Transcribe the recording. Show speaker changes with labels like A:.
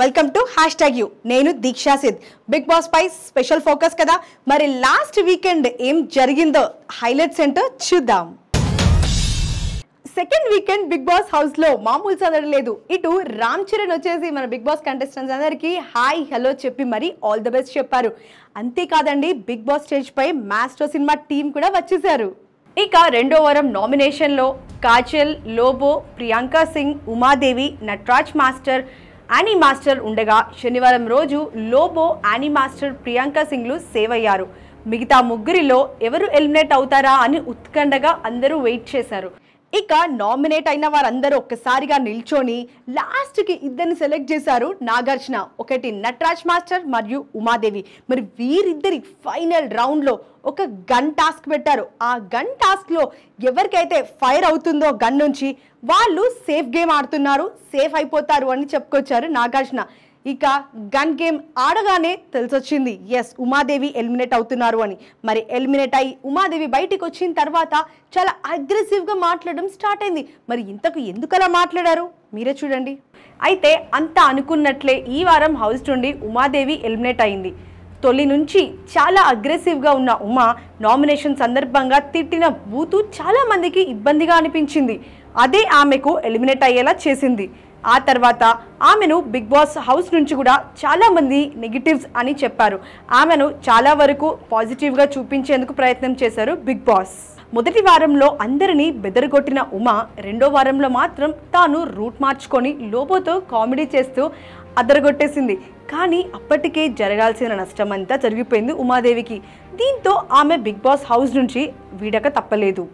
A: welcome to hashtag U నేను Deeksha Sid big boss పై special focus కదా మరి లాస్ట్ వీకెండ్ ఏం జరిగిందో హైలైట్స్ ఏంటో చూద్దాం సెకండ్ వీకెండ్ బిగ్ బాస్ హౌస్లో మామూలు చదవడం లేదు ఇటు రామ్ చరణ్ వచ్చేసి మన బిగ్ బాస్ కంటెస్టెంట్స్ అందరికీ హాయ్ హలో చెప్పి మరి ఆల్ ద బెస్ట్ చెప్పారు అంతేకాదండి బిగ్ బాస్ స్టేజ్ పై మాస్టర్ సినిమా టీం కూడా వచ్చేసారు ఇక రెండో వారం నామినేషన్లో Kajal Lobo Priyanka Singh Umadevi Nataraj master Annie master ఉండగా శనివారం రోజు లోబో యానీ మాస్టర్ ప్రియాంక సింగ్లు సేవ్ అయ్యారు మిగతా ముగ్గురిలో ఎవరు ఎలిమినేట్ అవుతారా అని ఉత్కండగా అందరూ వెయిట్ చేశారు ఇక నామినేట్ అయిన వారందరూ ఒక్కసారిగా నిల్చొని లాస్ట్కి ఇద్దరిని సెలెక్ట్ చేశారు నాగార్జున ఒకటి నటరాజ్ మాస్టర్ మరియు ఉమాదేవి మరి వీరిద్దరి ఫైనల్ రౌండ్లో ఒక గన్ టాస్క్ పెట్టారు ఆ గన్ టాస్క్లో ఎవరికైతే ఫైర్ అవుతుందో గన్ నుంచి వాళ్ళు సేఫ్ గేమ్ ఆడుతున్నారు సేఫ్ అయిపోతారు అని చెప్పుకొచ్చారు నాగార్జున ఇక గన్ గేమ్ ఆడగానే తెలిసొచ్చింది ఎస్ ఉమాదేవి ఎలిమినేట్ అవుతున్నారు అని మరి ఎలిమినేట్ అయ్యి ఉమాదేవి బయటికి వచ్చిన తర్వాత చాలా అగ్రెసివ్గా మాట్లాడడం స్టార్ట్ అయింది మరి ఇంతకు ఎందుకలా మాట్లాడారు మీరే చూడండి అయితే అంత అనుకున్నట్లే ఈ వారం హౌస్ నుండి ఉమాదేవి ఎలిమినేట్ అయింది తొలి నుంచి చాలా అగ్రెసివ్గా ఉన్న ఉమా నామినేషన్ సందర్భంగా తిట్టిన బూతు చాలామందికి ఇబ్బందిగా అనిపించింది అదే ఆమెకు ఎలిమినేట్ అయ్యేలా చేసింది ఆ తర్వాత ఆమెను బిగ్ బాస్ హౌస్ నుంచి కూడా చాలామంది నెగిటివ్స్ అని చెప్పారు ఆమెను చాలా వరకు పాజిటివ్గా చూపించేందుకు ప్రయత్నం చేశారు బిగ్ బాస్ మొదటి వారంలో అందరినీ బెదరగొట్టిన ఉమా రెండో వారంలో మాత్రం తాను రూట్ మార్చుకొని లోబోతో కామెడీ చేస్తూ అదరగొట్టేసింది కానీ అప్పటికే జరగాల్సిన నష్టం అంతా జరిగిపోయింది ఉమాదేవికి దీంతో ఆమె బిగ్ బాస్ హౌస్ నుంచి వీడక తప్పలేదు